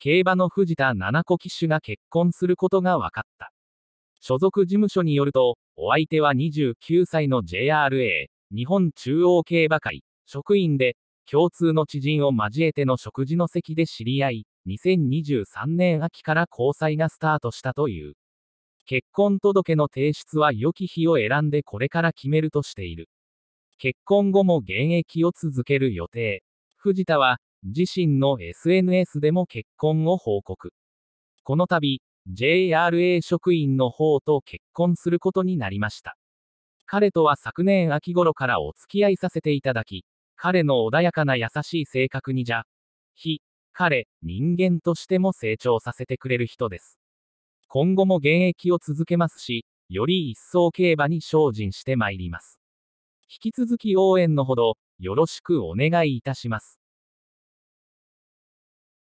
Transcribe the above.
競馬の藤田七子騎手が結婚することが分かった。所属事務所によると、お相手は29歳の JRA、日本中央競馬会、職員で、共通の知人を交えての食事の席で知り合い、2023年秋から交際がスタートしたという。結婚届の提出は良き日を選んでこれから決めるとしている。結婚後も現役を続ける予定。藤田は、自身の SNS でも結婚を報告。この度、JRA 職員の方と結婚することになりました。彼とは昨年秋頃からお付き合いさせていただき、彼の穏やかな優しい性格にじゃ、非、彼、人間としても成長させてくれる人です。今後も現役を続けますし、より一層競馬に精進してまいります。引き続き応援のほど、よろしくお願いいたします。